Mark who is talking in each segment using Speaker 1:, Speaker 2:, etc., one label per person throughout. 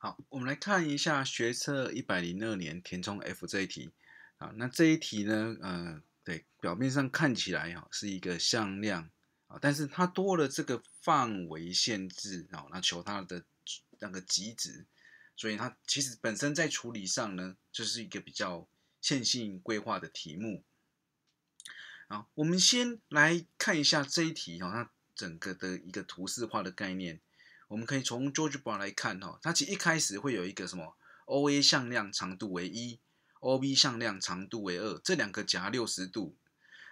Speaker 1: 好，我们来看一下学测一百零二年填充 F 这一题啊。那这一题呢，呃，对，表面上看起来哈是一个向量啊，但是它多了这个范围限制啊，那求它的那个极值，所以它其实本身在处理上呢，就是一个比较线性规划的题目。好，我们先来看一下这一题哈，它整个的一个图示化的概念。我们可以从 George b 来看哦，它其实一开始会有一个什么 O A 向量长度为一，O B 向量长度为二，这两个夹六十度。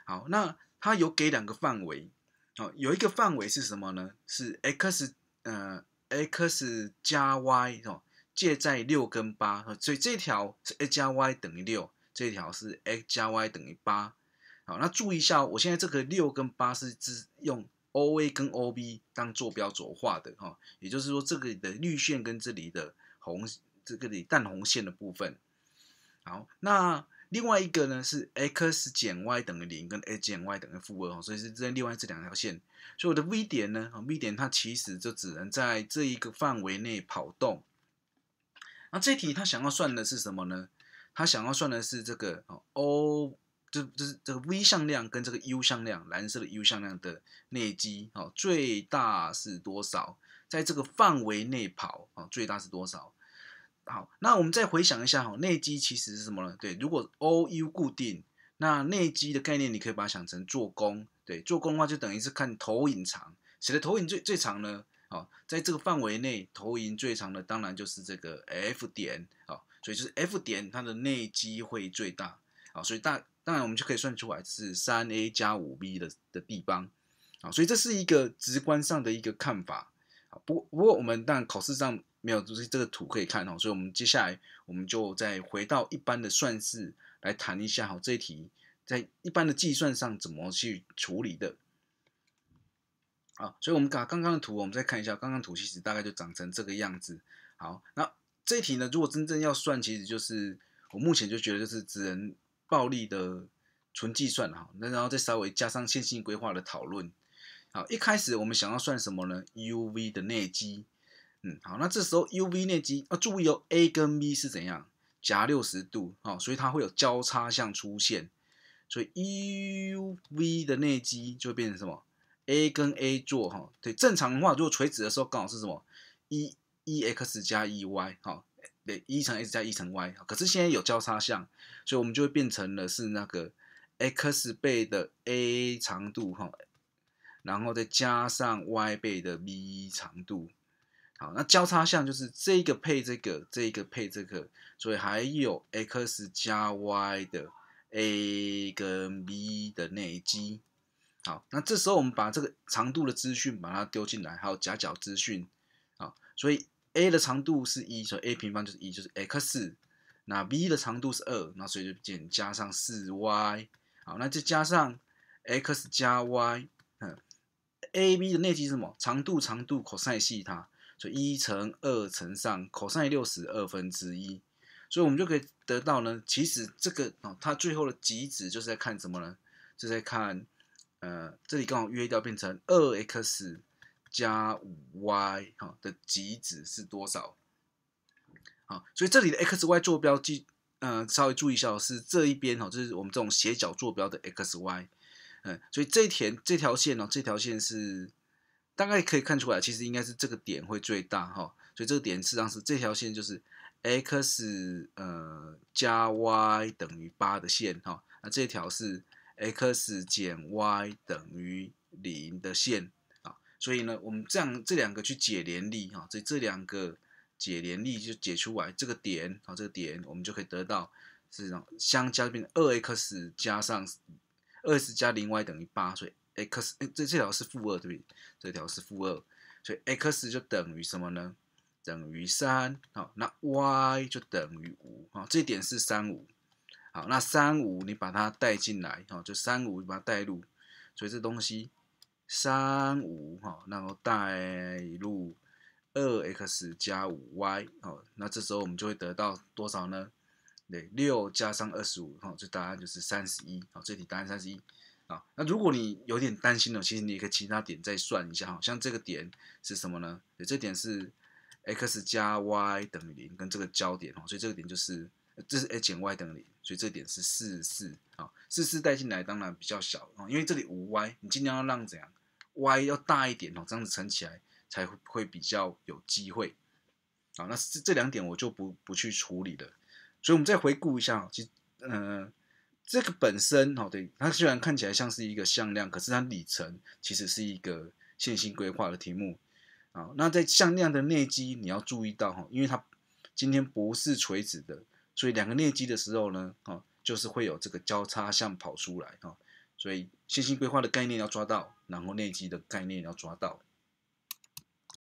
Speaker 1: 好，那它有给两个范围，好，有一个范围是什么呢？是 x 呃 x 加 y 哦介在六跟八，所以这条是 x 加 y 等于六，这条是 x 加 y 等于八。好，那注意一下，我现在这个六跟八是只用。O A 跟 O B 当坐标轴画的哈，也就是说，这个的绿线跟这里的红，这个里淡红线的部分。好，那另外一个呢是 x 减 y 等于零跟 x 减 y 等于负二哈，所以是这另外这两条线。所以我的 V 点呢，V 点它其实就只能在这一个范围内跑动。那这题它想要算的是什么呢？它想要算的是这个哦 O。这这是这个 v 向量跟这个 u 向量，蓝色的 u 向量的内积，哦，最大是多少？在这个范围内跑，哦，最大是多少？好，那我们再回想一下，哈，内积其实是什么呢？对，如果 ou 固定，那内积的概念你可以把它想成做功，对，做功的话就等于是看投影长，谁的投影最最长呢？哦，在这个范围内投影最长的，当然就是这个 F 点，哦，所以就是 F 点它的内积会最大，好，所以大。当然，我们就可以算出来是三 a 加五 b 的的地方啊，所以这是一个直观上的一个看法啊。不过，不过我们然考试上没有就是这个图可以看哦，所以我们接下来我们就再回到一般的算式来谈一下。哈，这一题在一般的计算上怎么去处理的？啊，所以我们把刚刚的图我们再看一下，刚刚图其实大概就长成这个样子。好，那这一题呢，如果真正要算，其实就是我目前就觉得就是只能。暴力的纯计算哈，那然后再稍微加上线性规划的讨论。好，一开始我们想要算什么呢？UV 的内积，嗯，好，那这时候 UV 内积啊，注意哦 A 跟 V 是怎样夹六十度哦，所以它会有交叉项出现，所以 UV 的内积就会变成什么？A 跟 A 做哈，对，正常的话如果垂直的时候刚好是什么？一 ex 加 ey 哈。对，一乘 x 加一乘 y 可是现在有交叉项，所以我们就会变成了是那个 x 倍的 a 长度哈，然后再加上 y 倍的 b 长度，好，那交叉项就是这个配这个，这个配这个，所以还有 x 加 y 的 a 跟 b 的内积，好，那这时候我们把这个长度的资讯把它丢进来，还有夹角资讯啊，所以。a 的长度是一，所以 a 平方就是一，就是 x。那 b 的长度是二，那所以就减加上四 y。好，那再加上 x 加 y。嗯，ab 的内积是什么？长度长度 cosine 它，所以一乘二乘上 cosine 六十二分之一。所以我们就可以得到呢，其实这个哦，它最后的极值就是在看什么呢？就在看呃，这里刚好约掉变成二 x。加五 y 哈的极值是多少？好，所以这里的 x y 坐标记，呃稍微注意一下是这一边哈，就是我们这种斜角坐标的 x y，嗯，所以这填这条线哦，这条线是大概可以看出来，其实应该是这个点会最大哈，所以这个点实际上是这条线就是 x 呃加 y 等于八的线哈，那这条是 x 减 y 等于零的线。所以呢，我们这样这两个去解联力哈，这这两个解联力就解出来这个点啊，这个点我们就可以得到是这种相加成二 x 加上二 x 加零 y 等于八，所以 x 哎这这条是负二对不对？这条是负二，所以 x 就等于什么呢？等于三好，那 y 就等于五啊，这点是三五。好，那三五你把它带进来好，就三五把它带入，所以这东西。三五哈，然后带入二 x 加五 y 哦，那这时候我们就会得到多少呢？对，六加上二十五哈，这答案就是三十一。好，这题答案三十一啊。那如果你有点担心哦，其实你可以其他点再算一下哈，像这个点是什么呢？对，这点是 x 加 y 等于零跟这个交点哈，所以这个点就是这是 a 减 y 等于零，所以这点是四四啊，四四带进来当然比较小啊，因为这里无 y，你尽量要让怎样？y 要大一点哦，这样子乘起来才会比较有机会，啊，那这这两点我就不不去处理了。所以我们再回顾一下，其实，嗯，这个本身哦，对，它虽然看起来像是一个向量，可是它里程其实是一个线性规划的题目，啊，那在向量的内积你要注意到哈，因为它今天不是垂直的，所以两个内积的时候呢，啊，就是会有这个交叉项跑出来啊。所以，信息规划的概念要抓到，然后内基的概念要抓到。